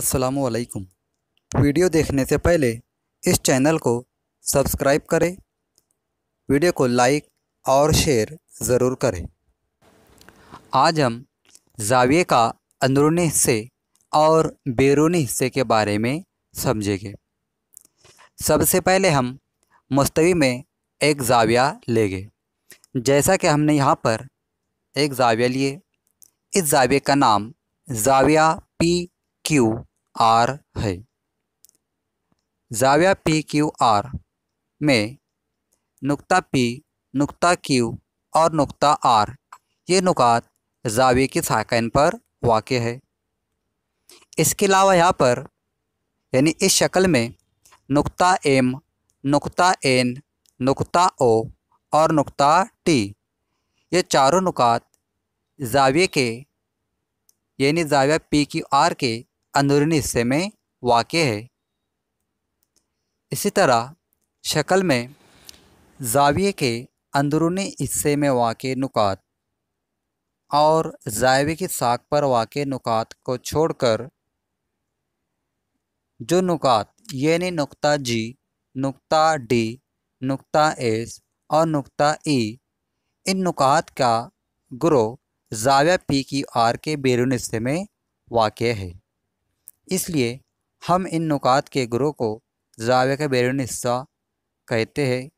असलकुम वीडियो देखने से पहले इस चैनल को सब्सक्राइब करें वीडियो को लाइक और शेयर ज़रूर करें आज हम जाविये का अंदरूनी हिस्से और बैरूनी हिस्से के बारे में समझेंगे सबसे पहले हम मुस्तवी में एक जाविया लेंगे जैसा कि हमने यहाँ पर एक जाविया लिए इस जाविये का नाम जाविया पी क्यू आर है जाविया पी क्यू आर में नुक्ता पी नुक्ता क्यू और नुक्ता आर ये नुकात जावे की साकन पर वाक़ है इसके अलावा यहाँ पर यानी इस शक्ल में नुक्ता एम नुक्ता एन नुक्ता ओ और नुक्ता टी ये चारों नुकात जाविये के यानी जाव्या पी क्यू आर के अंदरूनी हिस्से में वाक़ है इसी तरह शक्ल में जाविये के अंदरूनी हिस्से में वाक़ नुकात और जायवे की साख पर वाक़ नुकात को छोड़कर जो नुकात यानी नुकता जी नुकता डी नुकता एस और नुकता ई इन नुकात का ग्रो जाविया पी की आर के बैरून हिस्से में वाक़ है इसलिए हम इन नुकात के ग्रोह को जावे का बैरून हिस्सा कहते हैं